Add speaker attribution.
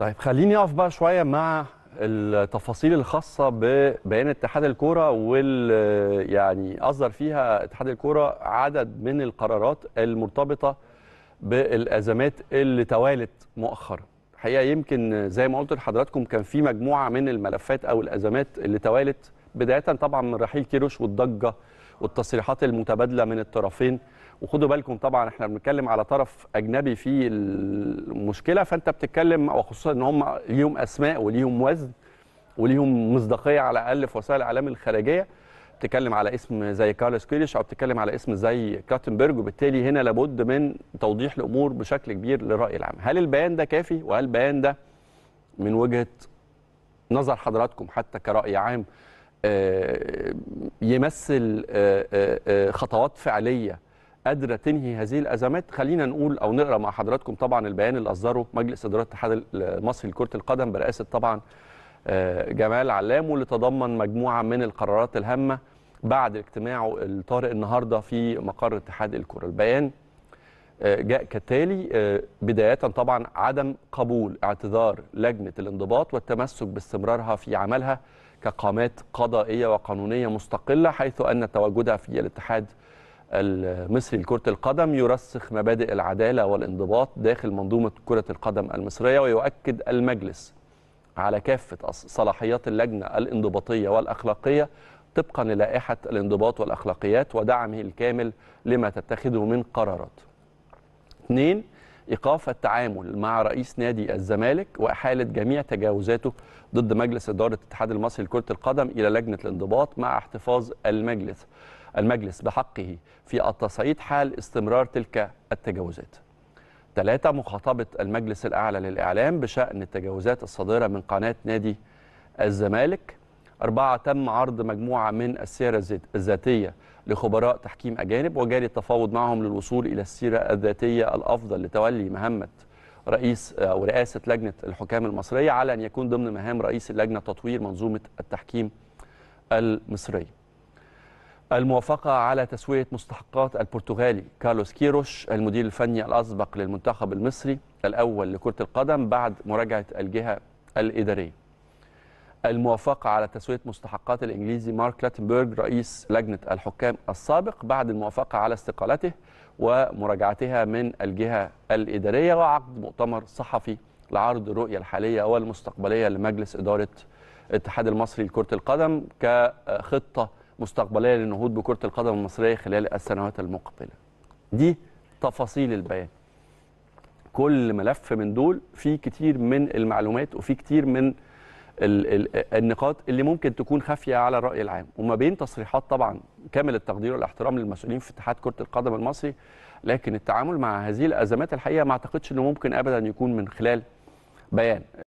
Speaker 1: طيب خليني اقف بقى شويه مع التفاصيل الخاصه ببيان اتحاد الكوره وال يعني اصدر فيها اتحاد الكوره عدد من القرارات المرتبطه بالازمات اللي توالت مؤخرا الحقيقه يمكن زي ما قلت لحضراتكم كان في مجموعه من الملفات او الازمات اللي توالت بدايه طبعا من رحيل كيروش والضجه والتصريحات المتبادله من الطرفين وخدوا بالكم طبعا احنا بنتكلم على طرف اجنبي في المشكله فانت بتتكلم وخصوصا ان هم ليهم اسماء وليهم وزن وليهم مصداقيه على الاقل في وسائل الاعلام الخارجيه بتتكلم على اسم زي كارلوس كيريش او بتتكلم على اسم زي كاتنبرج وبالتالي هنا لابد من توضيح الامور بشكل كبير للراي العام هل البيان ده كافي وهل البيان ده من وجهه نظر حضراتكم حتى كراي عام آه، يمثل آه، آه، خطوات فعليه قادره تنهي هذه الازمات خلينا نقول او نقرا مع حضراتكم طبعا البيان اللي اصدره مجلس اداره الاتحاد المصري لكره القدم برئاسه طبعا آه، جمال علام واللي تضمن مجموعه من القرارات الهامه بعد اجتماعه الطارئ النهارده في مقر اتحاد الكره البيان آه، جاء كالتالي آه، بداية طبعا عدم قبول اعتذار لجنة الانضباط والتمسك باستمرارها في عملها كقامات قضائية وقانونية مستقلة حيث أن تواجدها في الاتحاد المصري لكرة القدم يرسخ مبادئ العدالة والانضباط داخل منظومة كرة القدم المصرية ويؤكد المجلس على كافة صلاحيات اللجنة الانضباطية والأخلاقية طبقا للائحة الانضباط والأخلاقيات ودعمه الكامل لما تتخذه من قرارات. اثنين إيقاف التعامل مع رئيس نادي الزمالك وإحالة جميع تجاوزاته ضد مجلس إدارة الاتحاد المصري لكرة القدم إلى لجنة الانضباط مع احتفاظ المجلس المجلس بحقه في التصعيد حال استمرار تلك التجاوزات ثلاثة مخاطبة المجلس الأعلى للإعلام بشأن التجاوزات الصادرة من قناة نادي الزمالك أربعة تم عرض مجموعة من السيرة الذاتية لخبراء تحكيم أجانب وجاري التفاوض معهم للوصول إلى السيرة الذاتية الأفضل لتولي مهمة رئيس أو آه، رئاسة لجنة الحكام المصرية على أن يكون ضمن مهام رئيس اللجنة تطوير منظومة التحكيم المصرية الموافقة على تسوية مستحقات البرتغالي كارلوس كيروش المدير الفني الأسبق للمنتخب المصري الأول لكرة القدم بعد مراجعة الجهة الإدارية الموافقة على تسوية مستحقات الإنجليزي مارك لاتنبرج رئيس لجنة الحكام السابق بعد الموافقة على استقالته ومراجعتها من الجهة الإدارية وعقد مؤتمر صحفي لعرض الرؤية الحالية والمستقبلية لمجلس إدارة الاتحاد المصري لكرة القدم كخطة مستقبليه للنهوض بكره القدم المصريه خلال السنوات المقبله. دي تفاصيل البيان. كل ملف من دول فيه كتير من المعلومات وفيه كتير من النقاط اللي ممكن تكون خافيه على الراي العام وما بين تصريحات طبعا كامل التقدير والاحترام للمسؤولين في اتحاد كره القدم المصري لكن التعامل مع هذه الازمات الحقيقه ما اعتقدش انه ممكن ابدا يكون من خلال بيان